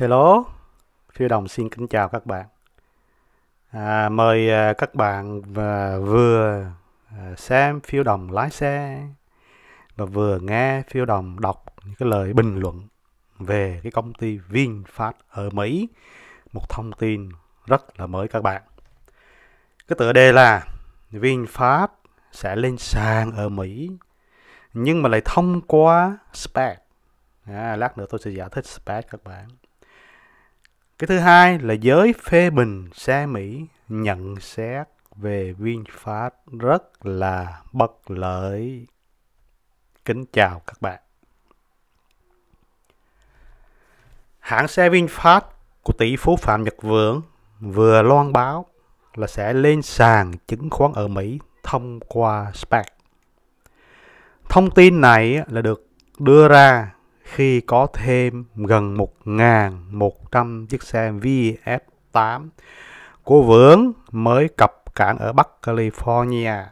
Hello, Phi Đồng xin kính chào các bạn. À, mời à, các bạn à, vừa à, xem Phiêu Đồng lái xe và vừa nghe Phiêu Đồng đọc những cái lời bình luận về cái công ty VinFast ở Mỹ. Một thông tin rất là mới các bạn. Cái tựa đề là VinFast sẽ lên sàn ở Mỹ nhưng mà lại thông qua SPAC. À, lát nữa tôi sẽ giải thích SPAC các bạn cái thứ hai là giới phê bình xe Mỹ nhận xét về VinFast rất là bất lợi. Kính chào các bạn. Hãng xe VinFast của tỷ phú Phạm Nhật Vượng vừa loan báo là sẽ lên sàn chứng khoán ở Mỹ thông qua SPAC. Thông tin này là được đưa ra khi có thêm gần 1.100 chiếc xe VF8 của vướng mới cập cảng ở Bắc California.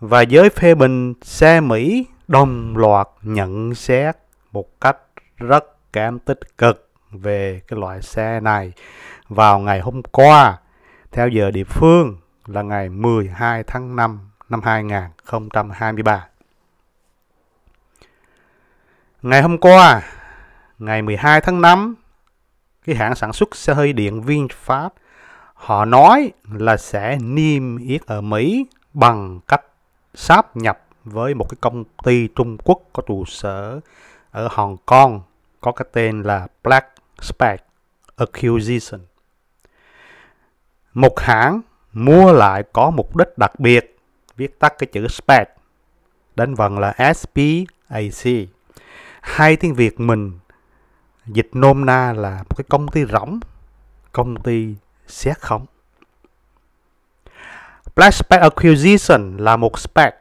Và giới phê bình xe Mỹ đồng loạt nhận xét một cách rất cảm tích cực về cái loại xe này vào ngày hôm qua theo giờ địa phương là ngày 12 tháng 5 năm 2023. Ngày hôm qua, ngày 12 tháng 5, cái hãng sản xuất xe hơi điện VinFast họ nói là sẽ niêm yết ở Mỹ bằng cách sáp nhập với một cái công ty Trung Quốc có trụ sở ở Hồng Kông có cái tên là Black Spec Acquisition. Một hãng mua lại có mục đích đặc biệt, viết tắt cái chữ SPAC, đánh vần là SPAC hai tiếng việt mình dịch nôm na là một cái công ty rỗng công ty xét không. Black Spec Acquisition là một spec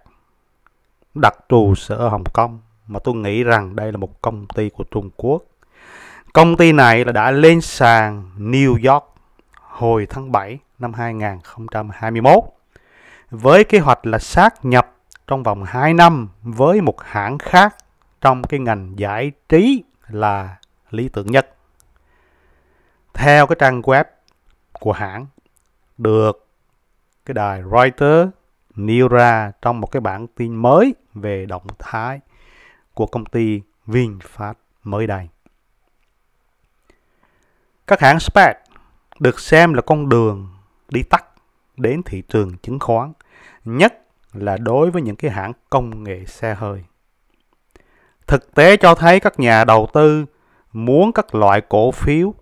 đặc thù sở ở Hồng Kông mà tôi nghĩ rằng đây là một công ty của Trung Quốc. Công ty này là đã lên sàn New York hồi tháng 7 năm 2021 với kế hoạch là sát nhập trong vòng 2 năm với một hãng khác trong cái ngành giải trí là lý tưởng nhất. Theo cái trang web của hãng được cái đài Reuters nêu ra trong một cái bản tin mới về động thái của công ty VinFast mới đây. Các hãng SPAC được xem là con đường đi tắt đến thị trường chứng khoán, nhất là đối với những cái hãng công nghệ xe hơi. Thực tế cho thấy các nhà đầu tư muốn các loại cổ phiếu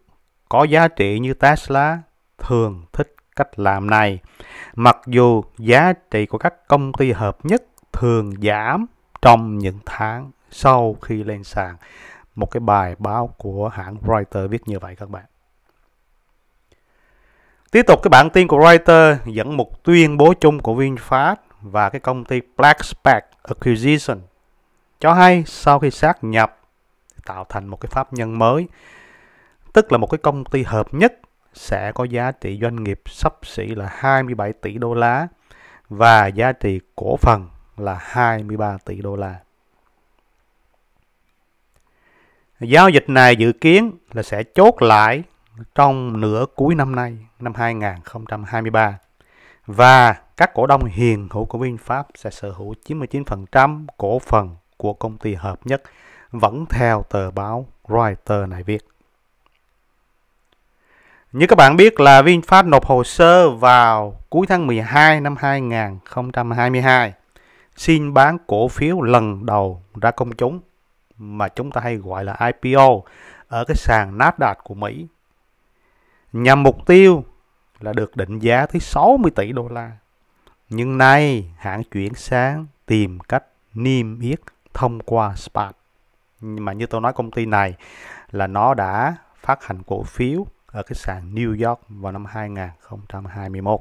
có giá trị như Tesla thường thích cách làm này. Mặc dù giá trị của các công ty hợp nhất thường giảm trong những tháng sau khi lên sàn. Một cái bài báo của hãng Reuters viết như vậy các bạn. Tiếp tục cái bản tin của Reuters dẫn một tuyên bố chung của VinFast và cái công ty Black Spec Acquisition cho hay sau khi sát nhập tạo thành một cái pháp nhân mới, tức là một cái công ty hợp nhất sẽ có giá trị doanh nghiệp sắp xỉ là 27 tỷ đô la và giá trị cổ phần là 23 tỷ đô la. Giao dịch này dự kiến là sẽ chốt lại trong nửa cuối năm nay, năm 2023. Và các cổ đông hiền hữu của VinFast sẽ sở hữu 99% cổ phần của công ty hợp nhất vẫn theo tờ báo Reuters này viết. Như các bạn biết là VinFast nộp hồ sơ vào cuối tháng 12 năm 2022 xin bán cổ phiếu lần đầu ra công chúng mà chúng ta hay gọi là IPO ở cái sàn Nasdaq của Mỹ nhằm mục tiêu là được định giá tới 60 tỷ đô la. Nhưng nay hãng chuyển sang tìm cách niêm yết thông qua SPAC. Nhưng mà như tôi nói công ty này là nó đã phát hành cổ phiếu ở cái sàn New York vào năm 2021.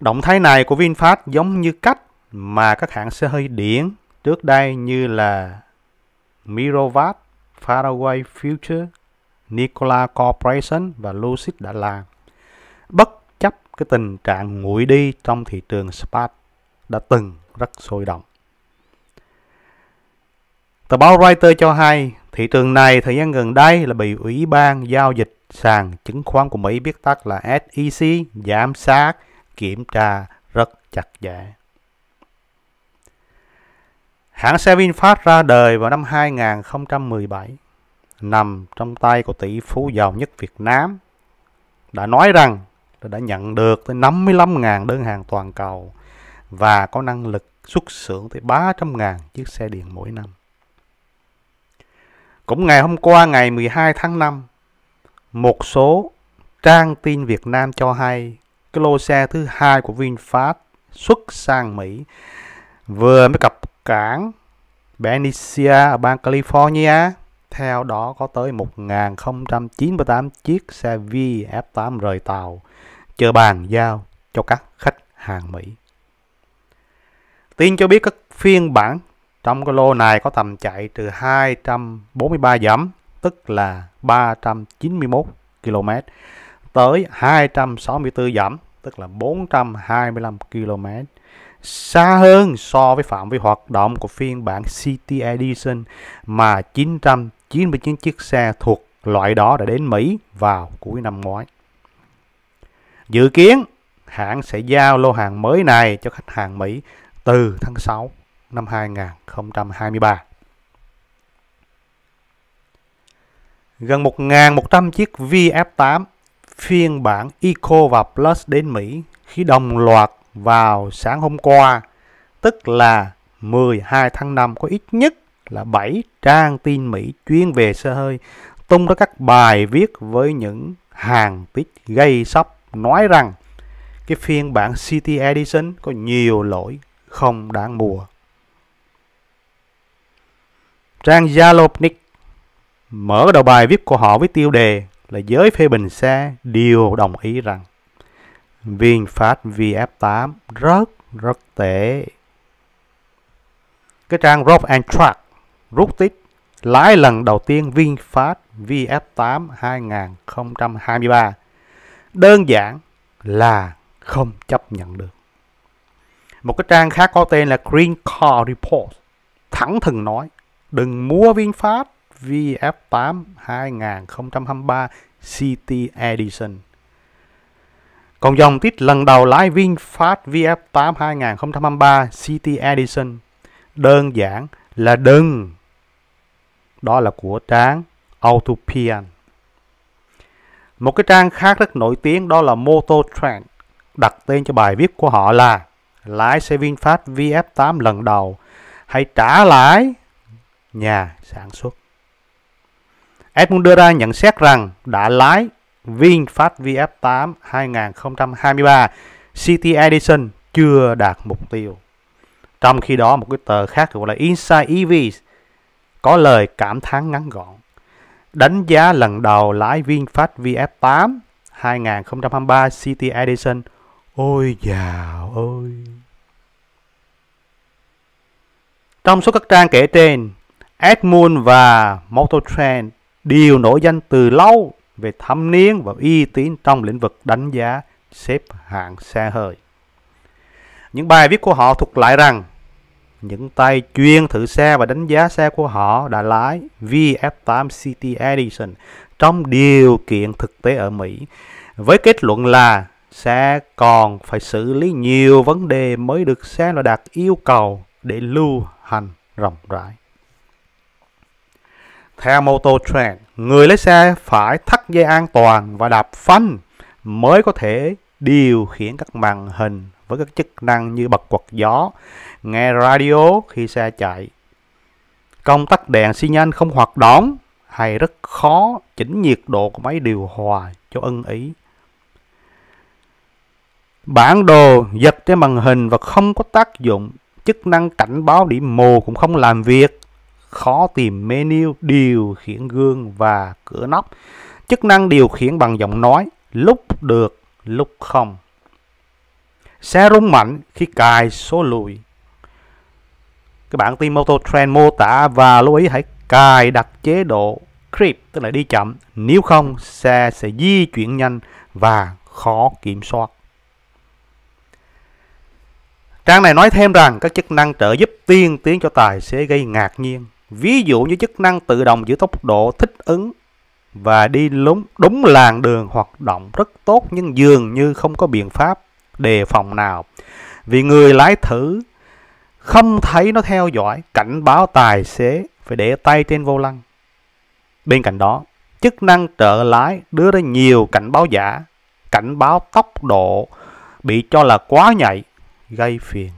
Động thái này của VinFast giống như cách mà các hãng xe hơi điện trước đây như là Mirovat, Faraway Future, Nikola Corporation và Lucid đã làm. Bất chấp cái tình trạng nguội đi trong thị trường SPAC đã từng rất sôi động. Tờ báo Reuters cho hay thị trường này thời gian gần đây là bị Ủy ban Giao dịch sàn chứng khoán của Mỹ biết tắt là SEC giám sát, kiểm tra rất chặt chẽ. Hãng xe VinFast ra đời vào năm 2017, nằm trong tay của tỷ phú giàu nhất Việt Nam, đã nói rằng đã nhận được tới 55.000 đơn hàng toàn cầu và có năng lực xuất xưởng tới 300.000 chiếc xe điện mỗi năm. Cũng ngày hôm qua ngày 12 tháng 5, một số trang tin Việt Nam cho hay cái lô xe thứ hai của VinFast xuất sang Mỹ vừa mới cập cảng Benicia ở bang California. Theo đó có tới 1.098 chiếc xe VF8 rời tàu chờ bàn giao cho các khách hàng Mỹ tin cho biết các phiên bản trong cái lô này có tầm chạy từ 243 dặm, tức là 391 km tới 264 dặm, tức là 425 km. Xa hơn so với phạm vi hoạt động của phiên bản City Edition mà 999 chiếc xe thuộc loại đó đã đến Mỹ vào cuối năm ngoái. Dự kiến hãng sẽ giao lô hàng mới này cho khách hàng Mỹ từ tháng 6 năm 2023. Gần 1.100 chiếc VF8 phiên bản Eco và Plus đến Mỹ khi đồng loạt vào sáng hôm qua, tức là 12 tháng 5 có ít nhất là 7 trang tin Mỹ chuyên về xe hơi tung ra các bài viết với những hàng tích gây sốc nói rằng cái phiên bản City Edition có nhiều lỗi không đáng mua. Trang Zalopnik mở đầu bài viết của họ với tiêu đề là giới phê bình xe đều đồng ý rằng VinFast VF8 rất rất tệ. Cái trang Rob and Track rút tích lái lần đầu tiên VinFast VF8 2023 đơn giản là không chấp nhận được một cái trang khác có tên là Green Car Report thẳng thừng nói đừng mua VinFast VF8 2023 City Edition. Còn dòng tít lần đầu lái VinFast VF8 2023 City Edition đơn giản là đừng. Đó là của trang Autopian. Một cái trang khác rất nổi tiếng đó là Motor Trend đặt tên cho bài viết của họ là lái xe VinFast VF8 lần đầu hãy trả lãi nhà sản xuất. ad muốn đưa ra nhận xét rằng đã lái VinFast VF8 2023 City Edition chưa đạt mục tiêu. Trong khi đó một cái tờ khác gọi là Inside EVs có lời cảm thán ngắn gọn. Đánh giá lần đầu lái VinFast VF8 2023 City Edition Ôi chào ơi! Trong số các trang kể trên, Edmund và Mototrend đều nổi danh từ lâu về thâm niên và uy tín trong lĩnh vực đánh giá xếp hạng xe hơi. Những bài viết của họ thuộc lại rằng những tay chuyên thử xe và đánh giá xe của họ đã lái VF8 City Edition trong điều kiện thực tế ở Mỹ với kết luận là sẽ còn phải xử lý nhiều vấn đề mới được xe là đạt yêu cầu để lưu hành rộng rãi. Theo Moto Trend, người lái xe phải thắt dây an toàn và đạp phanh mới có thể điều khiển các màn hình với các chức năng như bật quạt gió, nghe radio khi xe chạy. Công tắc đèn xi nhan không hoạt động hay rất khó chỉnh nhiệt độ của máy điều hòa cho ân ý. Bản đồ giật trên màn hình và không có tác dụng, chức năng cảnh báo điểm mù cũng không làm việc. Khó tìm menu điều khiển gương và cửa nóc. Chức năng điều khiển bằng giọng nói, lúc được, lúc không. Xe rung mạnh khi cài số lùi. Cái bản tin Moto Trend mô tả và lưu ý hãy cài đặt chế độ creep, tức là đi chậm. Nếu không, xe sẽ di chuyển nhanh và khó kiểm soát. Trang này nói thêm rằng các chức năng trợ giúp tiên tiến cho tài xế gây ngạc nhiên. Ví dụ như chức năng tự động giữ tốc độ thích ứng và đi đúng, đúng làng đường hoạt động rất tốt nhưng dường như không có biện pháp đề phòng nào. Vì người lái thử không thấy nó theo dõi, cảnh báo tài xế phải để tay trên vô lăng. Bên cạnh đó, chức năng trợ lái đưa ra nhiều cảnh báo giả, cảnh báo tốc độ bị cho là quá nhạy gây phiền.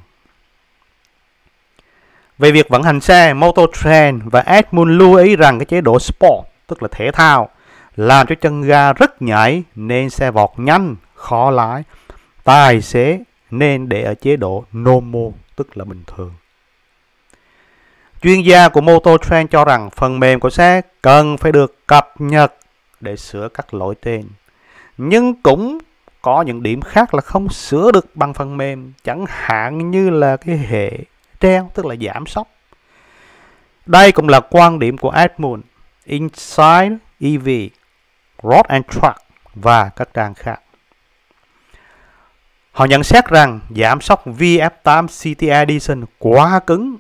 Về việc vận hành xe, Motor Trend và Edmund lưu ý rằng cái chế độ Sport, tức là thể thao, làm cho chân ga rất nhảy nên xe vọt nhanh, khó lái. Tài xế nên để ở chế độ Normal, tức là bình thường. Chuyên gia của Motor Trend cho rằng phần mềm của xe cần phải được cập nhật để sửa các lỗi tên. Nhưng cũng có những điểm khác là không sửa được bằng phần mềm chẳng hạn như là cái hệ treo tức là giảm sóc đây cũng là quan điểm của Edmund Inside EV Road and truck và các trang khác Họ nhận xét rằng giảm sóc VF8 City Edition quá cứng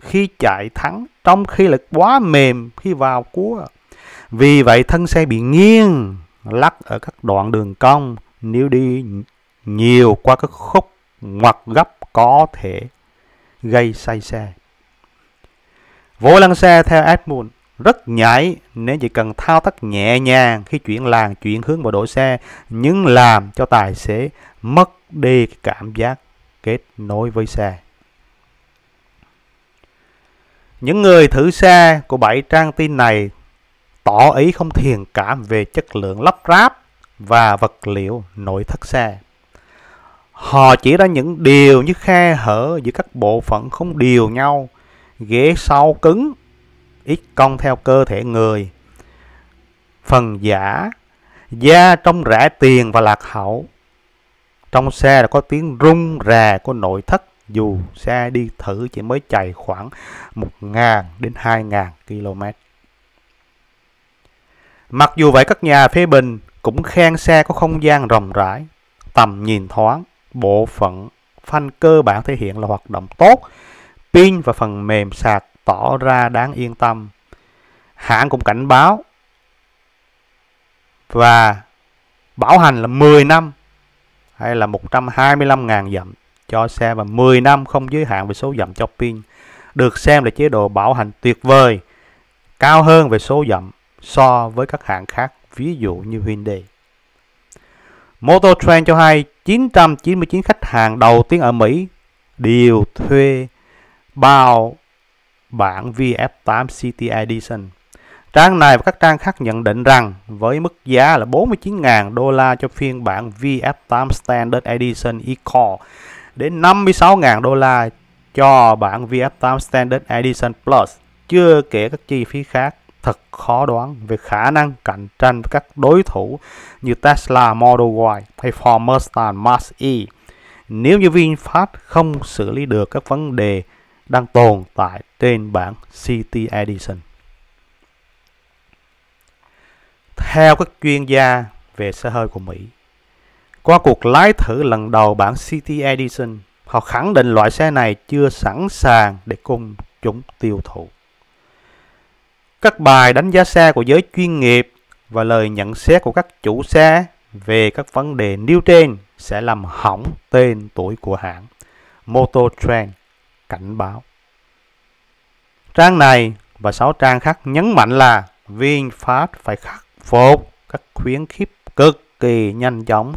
khi chạy thắng trong khi là quá mềm khi vào cua. Vì vậy thân xe bị nghiêng lắc ở các đoạn đường cong nếu đi nhiều qua các khúc ngoặt gấp có thể gây say xe. Vô lăng xe theo Edmund rất nhảy nếu chỉ cần thao tác nhẹ nhàng khi chuyển làng, chuyển hướng và đổi xe nhưng làm cho tài xế mất đi cảm giác kết nối với xe. Những người thử xe của bảy trang tin này tỏ ý không thiền cảm về chất lượng lắp ráp và vật liệu nội thất xe. Họ chỉ ra những điều như khe hở giữa các bộ phận không đều nhau, ghế sau cứng, ít cong theo cơ thể người, phần giả, da trong rẻ tiền và lạc hậu. Trong xe đã có tiếng rung rè của nội thất dù xe đi thử chỉ mới chạy khoảng 1.000 đến 2.000 km. Mặc dù vậy các nhà phê bình cũng khen xe có không gian rộng rãi, tầm nhìn thoáng, bộ phận phanh cơ bản thể hiện là hoạt động tốt, pin và phần mềm sạc tỏ ra đáng yên tâm. Hãng cũng cảnh báo và bảo hành là 10 năm hay là 125.000 dặm cho xe và 10 năm không giới hạn về số dặm cho pin được xem là chế độ bảo hành tuyệt vời cao hơn về số dặm so với các hãng khác ví dụ như Hyundai. Motor Trend cho hay 999 khách hàng đầu tiên ở Mỹ đều thuê bao bản VF8 City Edition. Trang này và các trang khác nhận định rằng với mức giá là 49.000 đô la cho phiên bản VF8 Standard Edition ECO đến 56.000 đô la cho bản VF8 Standard Edition Plus, chưa kể các chi phí khác thật khó đoán về khả năng cạnh tranh với các đối thủ như Tesla Model Y hay Ford Mustang Mach-E nếu như VinFast không xử lý được các vấn đề đang tồn tại trên bản City Edition. Theo các chuyên gia về xe hơi của Mỹ, qua cuộc lái thử lần đầu bản City Edition, họ khẳng định loại xe này chưa sẵn sàng để cùng chúng tiêu thụ các bài đánh giá xe của giới chuyên nghiệp và lời nhận xét của các chủ xe về các vấn đề nêu trên sẽ làm hỏng tên tuổi của hãng. Motor Trend cảnh báo. Trang này và 6 trang khác nhấn mạnh là VinFast phải khắc phục các khuyến khích cực kỳ nhanh chóng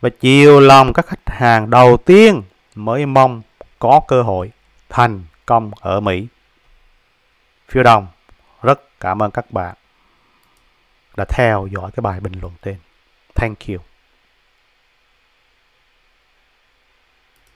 và chiều lòng các khách hàng đầu tiên mới mong có cơ hội thành công ở Mỹ. Phiêu đồng Cảm ơn các bạn đã theo dõi cái bài bình luận trên. Thank you.